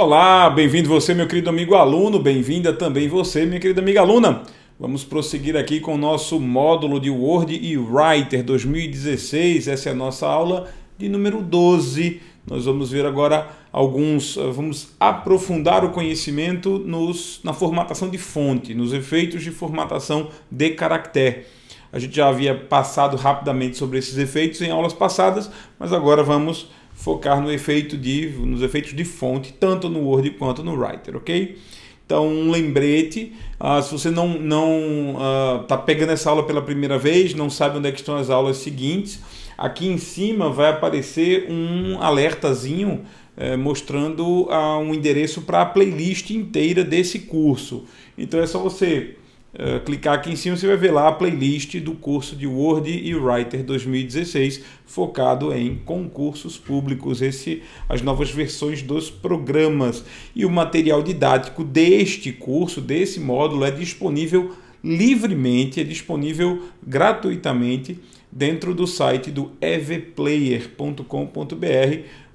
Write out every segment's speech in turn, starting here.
Olá, bem-vindo você, meu querido amigo aluno, bem-vinda também você, minha querida amiga aluna. Vamos prosseguir aqui com o nosso módulo de Word e Writer 2016. Essa é a nossa aula de número 12. Nós vamos ver agora alguns, eh, vamos aprofundar o conhecimento nos, na formatação de fonte, nos efeitos de formatação de caractere. A gente já havia passado rapidamente sobre esses efeitos em aulas passadas, mas agora vamos focar no efeito de, nos efeitos de fonte, tanto no Word quanto no Writer, ok? Então, um lembrete, ah, se você não está não, ah, tá pegando essa aula pela primeira vez, não sabe onde é estão as aulas seguintes, aqui em cima vai aparecer um alertazinho eh, mostrando ah, um endereço para a playlist inteira desse curso. Então é só você eh, clicar aqui em cima, você vai ver lá a playlist do curso de Word e Writer 2016, focado em concursos públicos, esse as novas versões dos programas. E o material didático deste curso, desse módulo, é disponível livremente, é disponível gratuitamente dentro do site do evplayer.com.br.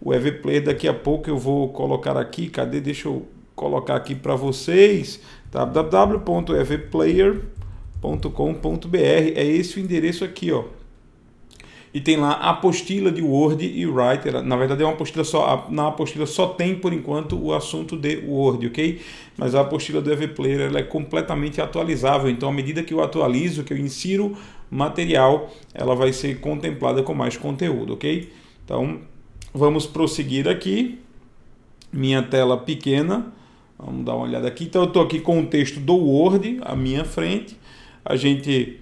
O evplayer daqui a pouco eu vou colocar aqui, cadê? Deixa eu colocar aqui para vocês www.evplayer.com.br. É esse o endereço aqui, ó. E tem lá a apostila de Word e Writer. Na verdade é uma apostila só, na apostila só tem por enquanto o assunto de Word, OK? Mas a apostila do Evplayer ela é completamente atualizável, então à medida que eu atualizo, que eu insiro material, ela vai ser contemplada com mais conteúdo, OK? Então, vamos prosseguir aqui. Minha tela pequena Vamos dar uma olhada aqui. Então eu estou aqui com o texto do Word à minha frente. A gente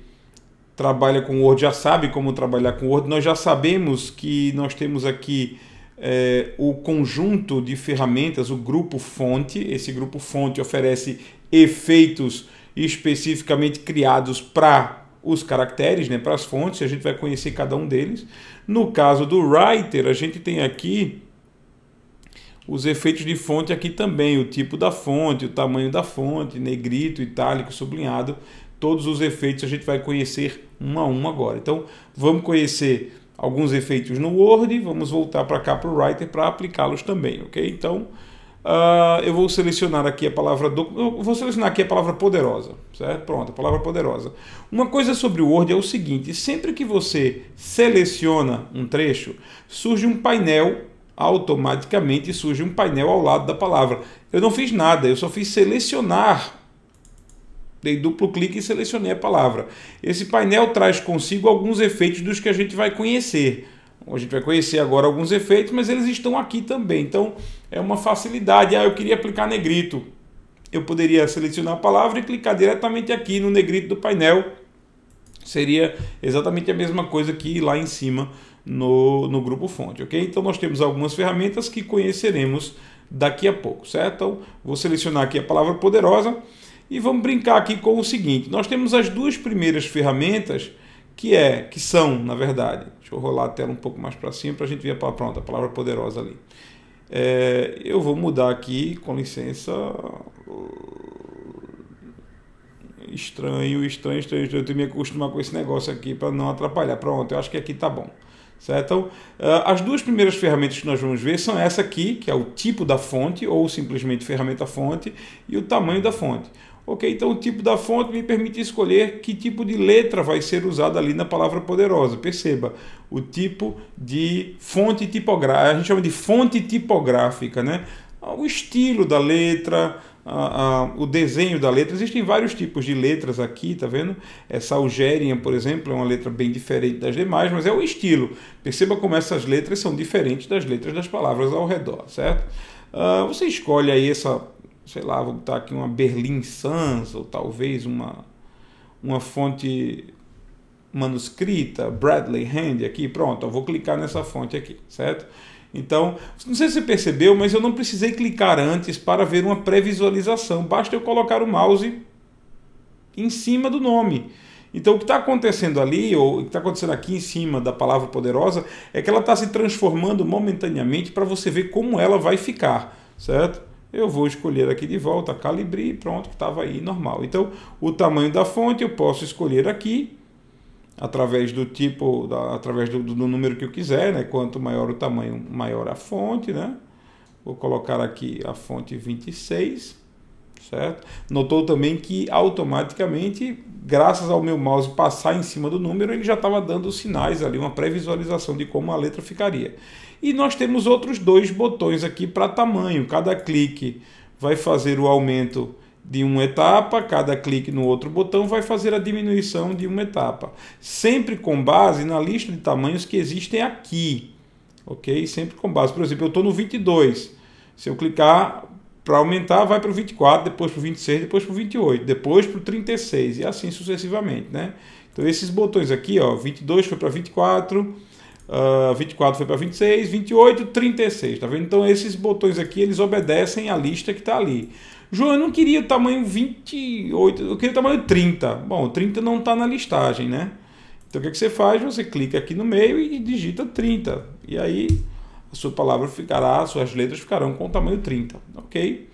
trabalha com Word, já sabe como trabalhar com Word. Nós já sabemos que nós temos aqui é, o conjunto de ferramentas, o grupo fonte. Esse grupo fonte oferece efeitos especificamente criados para os caracteres, né, para as fontes. A gente vai conhecer cada um deles. No caso do Writer, a gente tem aqui os efeitos de fonte aqui também, o tipo da fonte, o tamanho da fonte, negrito, itálico, sublinhado, todos os efeitos a gente vai conhecer um a um agora. Então, vamos conhecer alguns efeitos no Word, vamos voltar para cá para o Writer para aplicá-los também, ok? Então, uh, eu vou selecionar aqui a palavra do... vou selecionar aqui a palavra poderosa, certo? Pronto, a palavra poderosa. Uma coisa sobre o Word é o seguinte, sempre que você seleciona um trecho, surge um painel automaticamente surge um painel ao lado da palavra. Eu não fiz nada, eu só fiz selecionar. Dei duplo clique e selecionei a palavra. Esse painel traz consigo alguns efeitos dos que a gente vai conhecer. A gente vai conhecer agora alguns efeitos, mas eles estão aqui também. Então é uma facilidade. Ah, eu queria aplicar negrito. Eu poderia selecionar a palavra e clicar diretamente aqui no negrito do painel. Seria exatamente a mesma coisa que lá em cima no, no grupo fonte, ok? Então nós temos algumas ferramentas que conheceremos daqui a pouco, certo? Então vou selecionar aqui a palavra poderosa e vamos brincar aqui com o seguinte: nós temos as duas primeiras ferramentas que é que são, na verdade. Deixa eu rolar a tela um pouco mais para cima para a gente ver a palavra a palavra poderosa ali. É, eu vou mudar aqui, com licença. Estranho, estranho, estranho, Eu tenho que me acostumar com esse negócio aqui para não atrapalhar. Pronto, eu acho que aqui está bom. Certo? Então, ah, as duas primeiras ferramentas que nós vamos ver são essa aqui, que é o tipo da fonte, ou simplesmente ferramenta fonte, e o tamanho da fonte. Ok, então o tipo da fonte me permite escolher que tipo de letra vai ser usada ali na palavra poderosa. Perceba, o tipo de fonte tipográfica, a gente chama de fonte tipográfica, né? O estilo da letra, ah, ah, o desenho da letra. Existem vários tipos de letras aqui, tá vendo? Essa é algéria, por exemplo, é uma letra bem diferente das demais, mas é o estilo. Perceba como essas letras são diferentes das letras das palavras ao redor, certo? Ah, você escolhe aí essa, sei lá, vou botar aqui uma Berlin Sans, ou talvez uma, uma fonte manuscrita, Bradley Hand aqui, pronto, eu vou clicar nessa fonte aqui, certo? Então, não sei se você percebeu, mas eu não precisei clicar antes para ver uma pré-visualização. Basta eu colocar o mouse em cima do nome. Então, o que está acontecendo ali, ou o que está acontecendo aqui em cima da palavra poderosa, é que ela está se transformando momentaneamente para você ver como ela vai ficar, certo? Eu vou escolher aqui de volta, calibri, pronto, que estava aí normal. Então, o tamanho da fonte eu posso escolher aqui, através do tipo, da, através do, do, número que eu quiser, né? Quanto maior o tamanho, maior a fonte, né? Vou colocar aqui a fonte 26, certo? Notou também que automaticamente, graças ao meu mouse passar em cima do número, ele já estava dando sinais ali, uma pré-visualização de como a letra ficaria. E nós temos outros dois botões aqui para tamanho. Cada clique vai fazer o aumento de uma etapa, cada clique no outro botão vai fazer a diminuição de uma etapa, sempre com base na lista de tamanhos que existem aqui, ok? Sempre com base, por exemplo, eu estou no 22, se eu clicar para aumentar vai para o 24, depois para o 26, depois para o 28, depois para o 36 e assim sucessivamente, né? Então esses botões aqui, ó, 22 foi para 24, Uh, ah, 24 foi para 26, 28, 36, tá vendo? Então esses botões aqui, eles obedecem à lista que está ali. João, eu não queria o tamanho 28, eu queria o tamanho 30. Bom, 30 não está na listagem, né? Então o que, é que você faz? Você clica aqui no meio e digita 30. E aí a sua palavra ficará, suas letras ficarão com o tamanho 30, ok?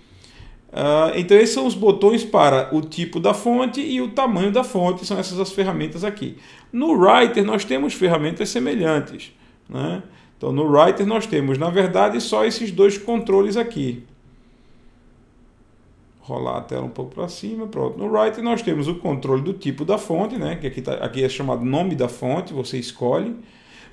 Uh, então, esses são os botões para o tipo da fonte e o tamanho da fonte, são essas as ferramentas aqui. No Writer, nós temos ferramentas semelhantes. Né? Então, no Writer, nós temos, na verdade, só esses dois controles aqui. Rolar a tela um pouco para cima, pronto. No Writer, nós temos o controle do tipo da fonte, né? que aqui, tá, aqui é chamado nome da fonte, você escolhe.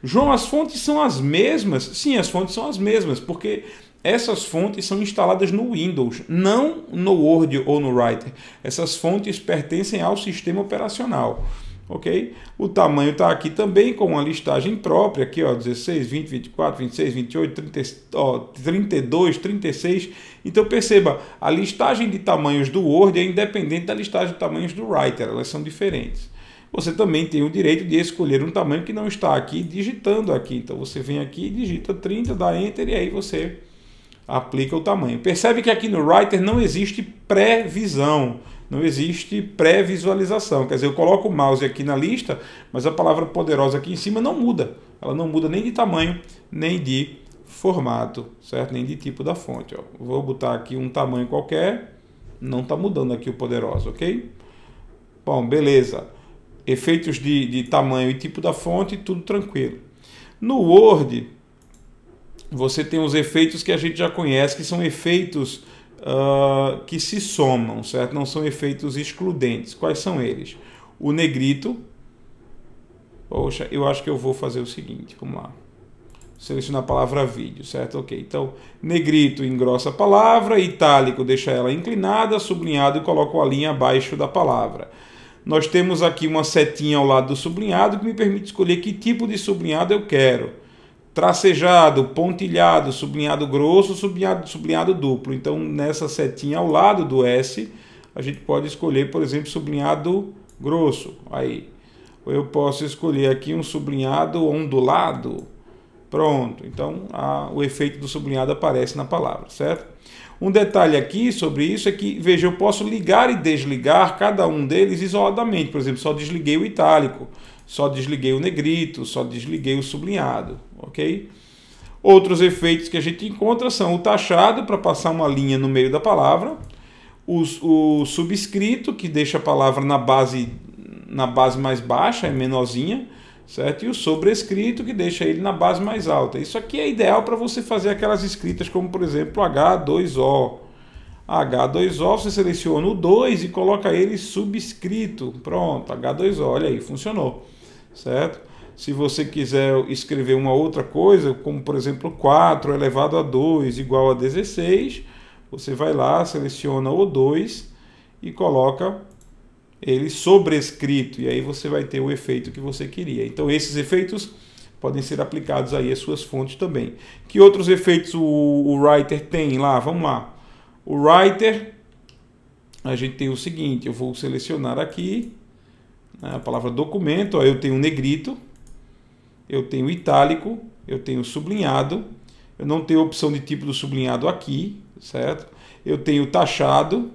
João, as fontes são as mesmas? Sim, as fontes são as mesmas, porque essas fontes são instaladas no Windows, não no Word ou no Writer. Essas fontes pertencem ao sistema operacional. Ok? O tamanho está aqui também com uma listagem própria, aqui ó, 16, 20, 24, 26, 28, 30, ó, 32, 36. Então perceba, a listagem de tamanhos do Word é independente da listagem de tamanhos do Writer, elas são diferentes você também tem o direito de escolher um tamanho que não está aqui digitando aqui. Então você vem aqui, digita 30, dá enter e aí você aplica o tamanho. Percebe que aqui no Writer não existe previsão, não existe pré-visualização. Quer dizer, eu coloco o mouse aqui na lista, mas a palavra poderosa aqui em cima não muda. Ela não muda nem de tamanho, nem de formato, certo? Nem de tipo da fonte. Ó. Vou botar aqui um tamanho qualquer, não está mudando aqui o poderosa, ok? Bom, beleza. Efeitos de, de tamanho e tipo da fonte, tudo tranquilo. No Word, você tem os efeitos que a gente já conhece, que são efeitos uh, que se somam, certo? Não são efeitos excludentes. Quais são eles? O negrito. Poxa, eu acho que eu vou fazer o seguinte, vamos lá. Seleciona a palavra vídeo, certo? Ok, então negrito engrossa a palavra, itálico deixa ela inclinada, sublinhado e coloco a linha abaixo da palavra. Nós temos aqui uma setinha ao lado do sublinhado que me permite escolher que tipo de sublinhado eu quero tracejado, pontilhado, sublinhado grosso, sublinhado, sublinhado duplo. Então, nessa setinha ao lado do S, a gente pode escolher, por exemplo, sublinhado grosso. Aí, ou eu posso escolher aqui um sublinhado ondulado. Pronto, então a, o efeito do sublinhado aparece na palavra, certo? Um detalhe aqui sobre isso é que, veja, eu posso ligar e desligar cada um deles isoladamente. Por exemplo, só desliguei o itálico. Só desliguei o negrito, só desliguei o sublinhado, ok? Outros efeitos que a gente encontra são o taxado, para passar uma linha no meio da palavra, o, o, subscrito, que deixa a palavra na base, na base mais baixa, é menorzinha, certo? E o sobrescrito, que deixa ele na base mais alta. Isso aqui é ideal para você fazer aquelas escritas como, por exemplo, H2O. H2O, você seleciona o 2 e coloca ele subscrito. Pronto, H2O, olha aí, funcionou certo? Se você quiser escrever uma outra coisa, como por exemplo 4 elevado a 2 igual a 16, você vai lá, seleciona o 2 e coloca ele sobrescrito, e aí você vai ter o efeito que você queria. Então esses efeitos podem ser aplicados aí às suas fontes também. Que outros efeitos o, o Writer tem lá? Vamos lá. O Writer, a gente tem o seguinte, eu vou selecionar aqui, né, a palavra documento, ó, eu tenho negrito, eu tenho itálico, eu tenho sublinhado, eu não tenho opção de tipo do sublinhado aqui, certo? Eu tenho taxado,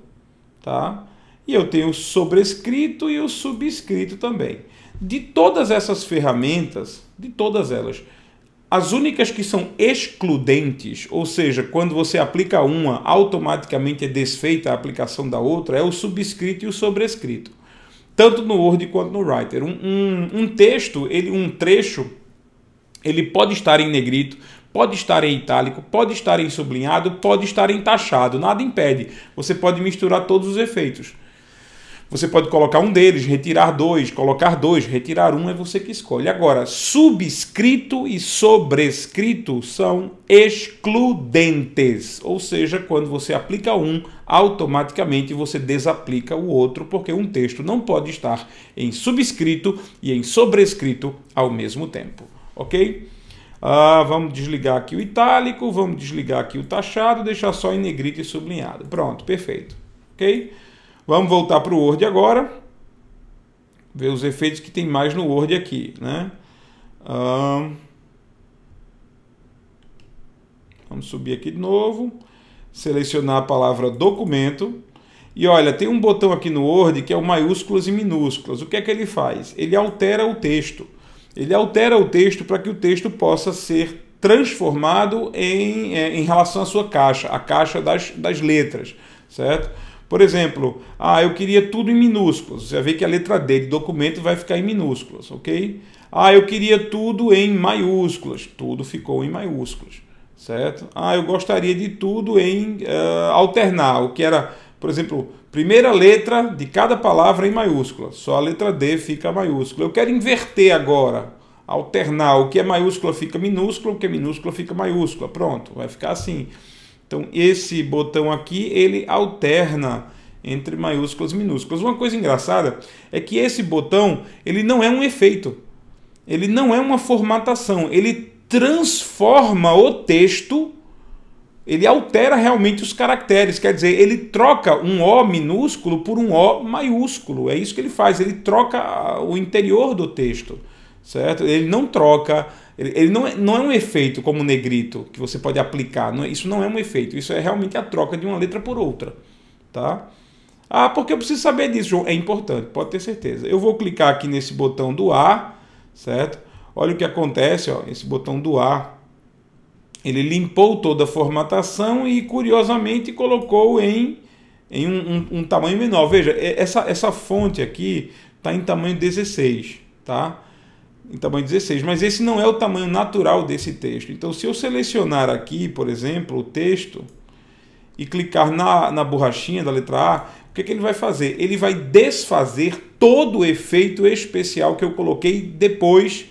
tá? E eu tenho sobrescrito e o subscrito também. De todas essas ferramentas, de todas elas, as únicas que são excludentes, ou seja, quando você aplica uma, automaticamente é desfeita a aplicação da outra, é o subscrito e o sobrescrito tanto no Word quanto no Writer. Um, um, um texto, ele, um trecho, ele pode estar em negrito, pode estar em itálico, pode estar em sublinhado, pode estar em taxado, nada impede. Você pode misturar todos os efeitos. Você pode colocar um deles, retirar dois, colocar dois, retirar um, é você que escolhe. Agora, subscrito e sobrescrito são excludentes, ou seja, quando você aplica um, automaticamente você desaplica o outro, porque um texto não pode estar em subscrito e em sobrescrito ao mesmo tempo, ok? Ah, vamos desligar aqui o itálico, vamos desligar aqui o taxado, deixar só em negrito e sublinhado. Pronto, perfeito, ok? Vamos voltar para o Word agora. Ver os efeitos que tem mais no Word aqui, né? vamos subir aqui de novo. Selecionar a palavra documento. E olha, tem um botão aqui no Word que é o maiúsculas e minúsculas. O que é que ele faz? Ele altera o texto. Ele altera o texto para que o texto possa ser transformado em, é, em relação à sua caixa, a caixa das, das letras, certo? Por exemplo, ah, eu queria tudo em minúsculas. Você vê que a letra D de documento vai ficar em minúsculas, ok? Ah, eu queria tudo em maiúsculas. Tudo ficou em maiúsculas, certo? Ah, eu gostaria de tudo em uh, alternar, o que era, por exemplo, primeira letra de cada palavra em maiúscula. Só a letra D fica maiúscula. Eu quero inverter agora, alternar. O que é maiúscula fica minúscula, o que é minúscula fica maiúscula. Pronto, vai ficar assim. Então esse botão aqui ele alterna entre maiúsculas e minúsculas. Uma coisa engraçada é que esse botão ele não é um efeito, ele não é uma formatação, ele transforma o texto, ele altera realmente os caracteres, quer dizer, ele troca um O minúsculo por um O maiúsculo. É isso que ele faz, ele troca o interior do texto certo? Ele não troca, ele, ele não, é, não é um efeito como o negrito que você pode aplicar, não é, isso não é um efeito, isso é realmente a troca de uma letra por outra, tá? Ah, porque eu preciso saber disso, João. É importante, pode ter certeza. Eu vou clicar aqui nesse botão do A, certo? Olha o que acontece, ó, esse botão do A. Ele limpou toda a formatação e, curiosamente, colocou em, em um, um, um tamanho menor. Veja, essa, essa fonte aqui está em tamanho 16, tá? em tamanho 16, mas esse não é o tamanho natural desse texto. Então, se eu selecionar aqui, por exemplo, o texto e clicar na, na borrachinha da letra A, o que, que ele vai fazer? Ele vai desfazer todo o efeito especial que eu coloquei depois,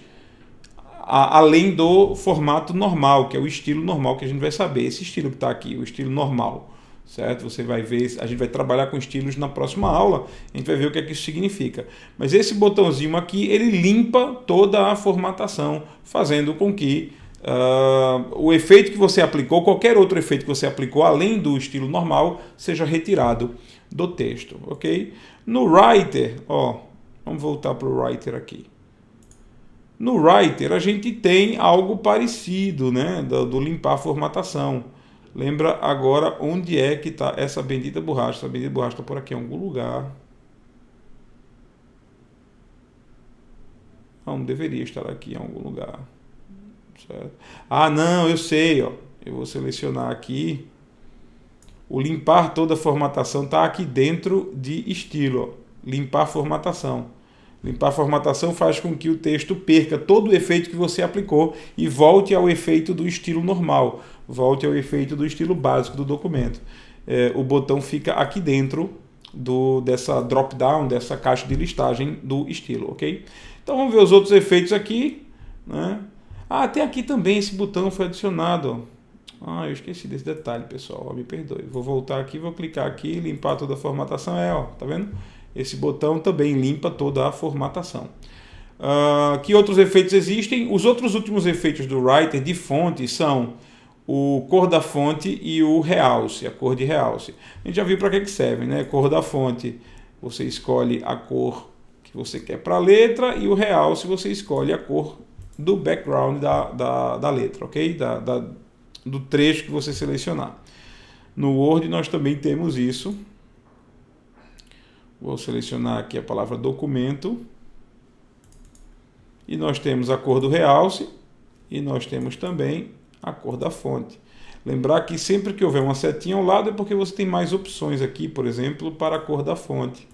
a, além do formato normal, que é o estilo normal que a gente vai saber. Esse estilo que está aqui, o estilo normal certo? Você vai ver, a gente vai trabalhar com estilos na próxima aula, a gente vai ver o que é que isso significa. Mas esse botãozinho aqui, ele limpa toda a formatação, fazendo com que uh, o efeito que você aplicou, qualquer outro efeito que você aplicou, além do estilo normal, seja retirado do texto, ok? No Writer, ó, vamos voltar para o Writer aqui. No Writer, a gente tem algo parecido, né, do, do limpar a formatação. Lembra agora onde é que está essa bendita borracha. Essa bendita borracha está por aqui em algum lugar. Ah, não, deveria estar aqui em algum lugar. Certo? Ah, não, eu sei. Ó. Eu vou selecionar aqui. O limpar toda a formatação está aqui dentro de estilo. Ó. Limpar formatação. Limpar a formatação faz com que o texto perca todo o efeito que você aplicou e volte ao efeito do estilo normal, volte ao efeito do estilo básico do documento. É, o botão fica aqui dentro do, dessa drop-down, dessa caixa de listagem do estilo, ok? Então vamos ver os outros efeitos aqui. Né? Ah, até aqui também esse botão foi adicionado. Ah, eu esqueci desse detalhe, pessoal. Me perdoe. Vou voltar aqui, vou clicar aqui, limpar toda a formatação. É, ó, tá vendo? Esse botão também limpa toda a formatação. Uh, que outros efeitos existem? Os outros últimos efeitos do Writer de fonte são o cor da fonte e o realce, a cor de realce. A gente já viu para que, que servem, né? Cor da fonte, você escolhe a cor que você quer para a letra e o realce você escolhe a cor do background da, da, da letra, ok? Da, da, do trecho que você selecionar. No Word nós também temos isso, Vou selecionar aqui a palavra documento. E nós temos a cor do realce e nós temos também a cor da fonte. Lembrar que sempre que houver uma setinha ao lado é porque você tem mais opções aqui, por exemplo, para a cor da fonte.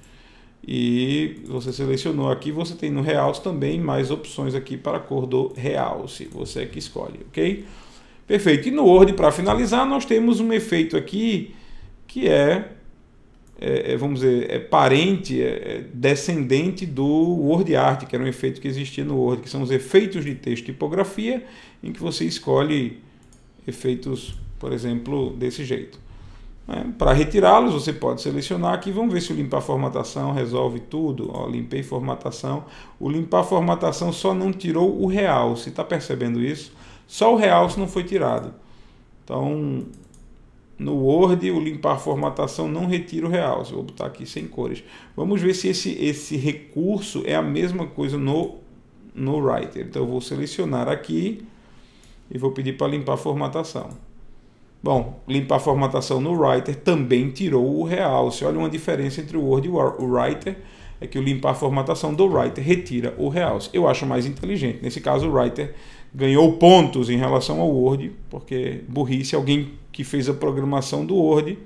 E você selecionou aqui, você tem no realce também mais opções aqui para a cor do realce. Você é que escolhe, ok? Perfeito. E no Word, para finalizar, nós temos um efeito aqui que é é, é, vamos dizer, é parente, é, é descendente do word art, que era um efeito que existia no Word, que são os efeitos de texto tipografia, em que você escolhe efeitos, por exemplo, desse jeito. Né? Para retirá-los, você pode selecionar aqui. Vamos ver se o limpar formatação resolve tudo. Ó, limpei formatação. O limpar formatação só não tirou o real. está percebendo isso? Só o real não foi tirado. Então, no Word, o limpar formatação não retira o realce. Vou botar aqui sem cores. Vamos ver se esse, esse recurso é a mesma coisa no, no Writer. Então eu vou selecionar aqui e vou pedir para limpar formatação. Bom, limpar formatação no Writer também tirou o realce. Olha uma diferença entre o Word e o Writer. É que o limpar formatação do Writer retira o realce. Eu acho mais inteligente. Nesse caso, o Writer ganhou pontos em relação ao Word, porque burrice, alguém que fez a programação do Word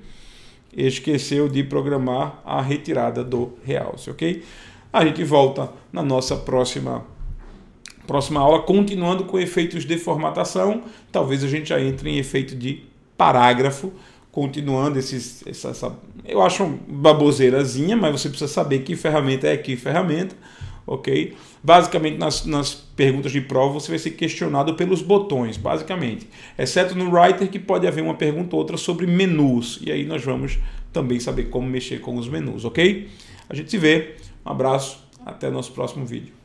esqueceu de programar a retirada do realce, ok? A gente volta na nossa próxima próxima aula, continuando com efeitos de formatação. Talvez a gente já entre em efeito de parágrafo, continuando esses, essa, essa eu acho baboseirazinha, mas você precisa saber que ferramenta é que ferramenta ok? Basicamente, nas, nas perguntas de prova, você vai ser questionado pelos botões, basicamente. Exceto no Writer, que pode haver uma pergunta ou outra sobre menus. E aí nós vamos também saber como mexer com os menus, ok? A gente se vê. Um abraço. Até o nosso próximo vídeo.